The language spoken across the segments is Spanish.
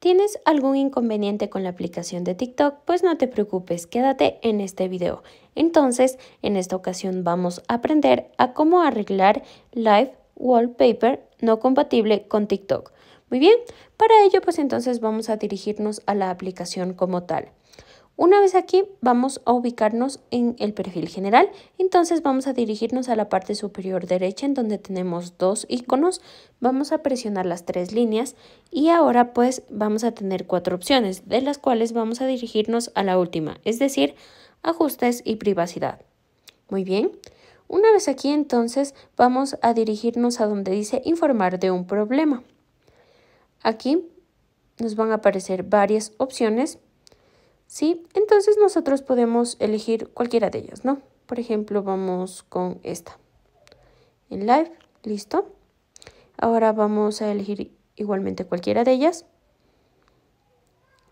¿Tienes algún inconveniente con la aplicación de TikTok? Pues no te preocupes, quédate en este video. Entonces, en esta ocasión vamos a aprender a cómo arreglar Live Wallpaper no compatible con TikTok. Muy bien, para ello pues entonces vamos a dirigirnos a la aplicación como tal. Una vez aquí vamos a ubicarnos en el perfil general, entonces vamos a dirigirnos a la parte superior derecha en donde tenemos dos iconos, vamos a presionar las tres líneas y ahora pues vamos a tener cuatro opciones, de las cuales vamos a dirigirnos a la última, es decir, ajustes y privacidad. Muy bien, una vez aquí entonces vamos a dirigirnos a donde dice informar de un problema. Aquí nos van a aparecer varias opciones ¿sí? Entonces nosotros podemos elegir cualquiera de ellas, ¿no? Por ejemplo, vamos con esta. En live, listo. Ahora vamos a elegir igualmente cualquiera de ellas.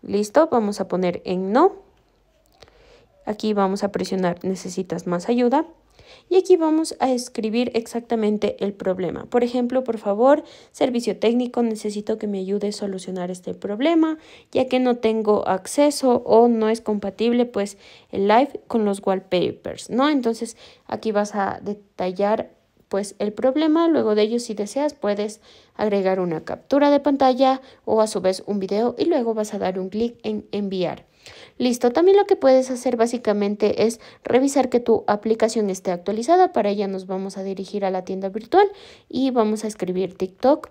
Listo, vamos a poner en no. Aquí vamos a presionar necesitas más ayuda y aquí vamos a escribir exactamente el problema. Por ejemplo, por favor, servicio técnico, necesito que me ayude a solucionar este problema, ya que no tengo acceso o no es compatible pues el live con los wallpapers, ¿no? Entonces aquí vas a detallar pues el problema. Luego de ello, si deseas, puedes agregar una captura de pantalla o a su vez un video y luego vas a dar un clic en enviar. Listo, también lo que puedes hacer básicamente es revisar que tu aplicación esté actualizada. Para ella, nos vamos a dirigir a la tienda virtual y vamos a escribir TikTok.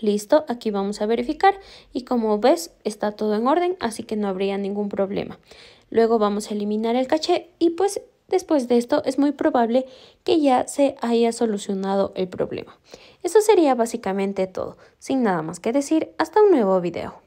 Listo, aquí vamos a verificar y como ves está todo en orden, así que no habría ningún problema. Luego vamos a eliminar el caché y pues Después de esto es muy probable que ya se haya solucionado el problema. Eso sería básicamente todo. Sin nada más que decir, hasta un nuevo video.